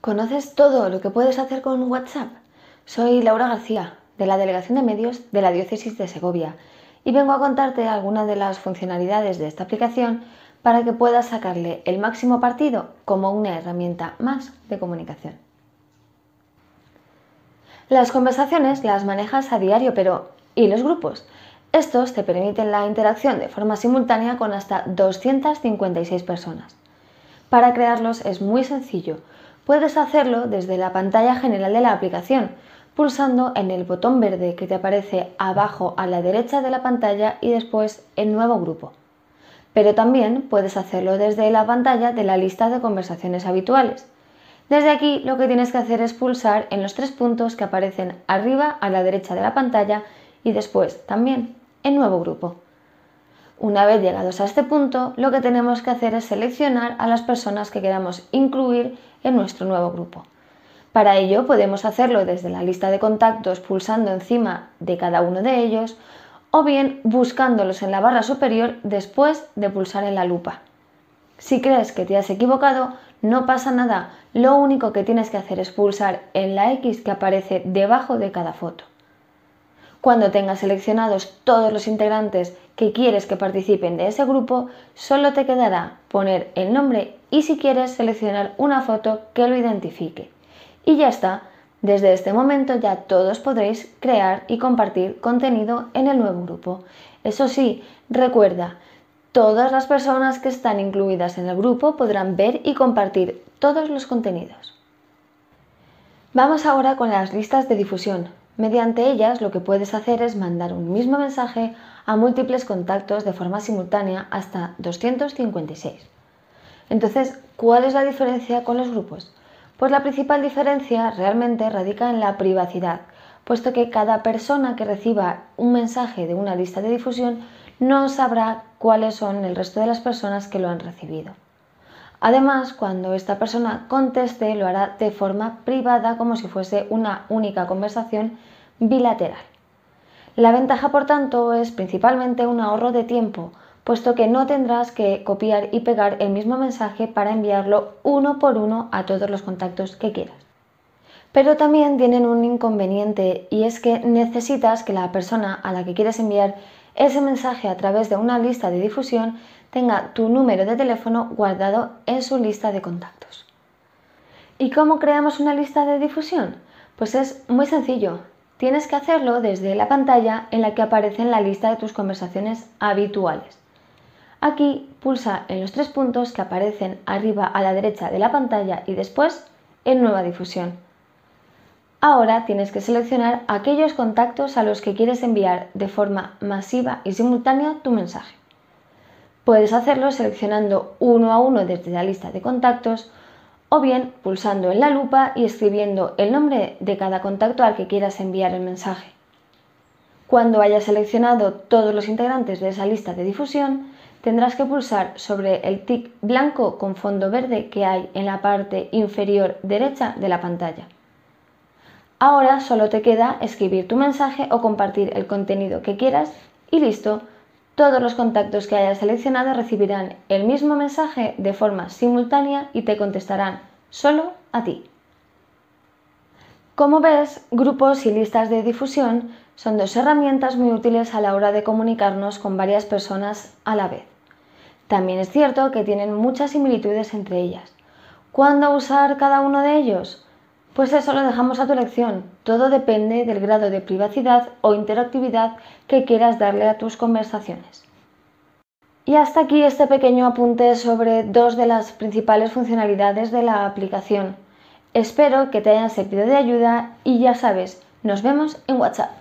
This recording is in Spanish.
¿Conoces todo lo que puedes hacer con WhatsApp? Soy Laura García, de la Delegación de Medios de la Diócesis de Segovia, y vengo a contarte algunas de las funcionalidades de esta aplicación para que puedas sacarle el máximo partido como una herramienta más de comunicación. Las conversaciones las manejas a diario, pero ¿y los grupos? Estos te permiten la interacción de forma simultánea con hasta 256 personas. Para crearlos es muy sencillo puedes hacerlo desde la pantalla general de la aplicación, pulsando en el botón verde que te aparece abajo a la derecha de la pantalla y después en Nuevo grupo. Pero también puedes hacerlo desde la pantalla de la lista de conversaciones habituales. Desde aquí lo que tienes que hacer es pulsar en los tres puntos que aparecen arriba a la derecha de la pantalla y después también en Nuevo grupo. Una vez llegados a este punto, lo que tenemos que hacer es seleccionar a las personas que queramos incluir en nuestro nuevo grupo. Para ello podemos hacerlo desde la lista de contactos pulsando encima de cada uno de ellos o bien buscándolos en la barra superior después de pulsar en la lupa. Si crees que te has equivocado, no pasa nada, lo único que tienes que hacer es pulsar en la X que aparece debajo de cada foto. Cuando tengas seleccionados todos los integrantes que quieres que participen de ese grupo, solo te quedará poner el nombre y si quieres seleccionar una foto que lo identifique. Y ya está, desde este momento ya todos podréis crear y compartir contenido en el nuevo grupo. Eso sí, recuerda, todas las personas que están incluidas en el grupo podrán ver y compartir todos los contenidos. Vamos ahora con las listas de difusión. Mediante ellas lo que puedes hacer es mandar un mismo mensaje a múltiples contactos de forma simultánea hasta 256. Entonces, ¿cuál es la diferencia con los grupos? Pues la principal diferencia realmente radica en la privacidad, puesto que cada persona que reciba un mensaje de una lista de difusión no sabrá cuáles son el resto de las personas que lo han recibido. Además, cuando esta persona conteste, lo hará de forma privada como si fuese una única conversación bilateral. La ventaja, por tanto, es principalmente un ahorro de tiempo, puesto que no tendrás que copiar y pegar el mismo mensaje para enviarlo uno por uno a todos los contactos que quieras. Pero también tienen un inconveniente y es que necesitas que la persona a la que quieres enviar ese mensaje a través de una lista de difusión tenga tu número de teléfono guardado en su lista de contactos. ¿Y cómo creamos una lista de difusión? Pues es muy sencillo. Tienes que hacerlo desde la pantalla en la que aparece la lista de tus conversaciones habituales. Aquí pulsa en los tres puntos que aparecen arriba a la derecha de la pantalla y después en Nueva difusión. Ahora tienes que seleccionar aquellos contactos a los que quieres enviar de forma masiva y simultánea tu mensaje. Puedes hacerlo seleccionando uno a uno desde la lista de contactos o bien pulsando en la lupa y escribiendo el nombre de cada contacto al que quieras enviar el mensaje. Cuando hayas seleccionado todos los integrantes de esa lista de difusión, tendrás que pulsar sobre el tic blanco con fondo verde que hay en la parte inferior derecha de la pantalla. Ahora solo te queda escribir tu mensaje o compartir el contenido que quieras y listo. Todos los contactos que hayas seleccionado recibirán el mismo mensaje de forma simultánea y te contestarán solo a ti. Como ves, grupos y listas de difusión son dos herramientas muy útiles a la hora de comunicarnos con varias personas a la vez. También es cierto que tienen muchas similitudes entre ellas. ¿Cuándo usar cada uno de ellos? Pues eso lo dejamos a tu elección. Todo depende del grado de privacidad o interactividad que quieras darle a tus conversaciones. Y hasta aquí este pequeño apunte sobre dos de las principales funcionalidades de la aplicación. Espero que te hayan servido de ayuda y ya sabes, nos vemos en WhatsApp.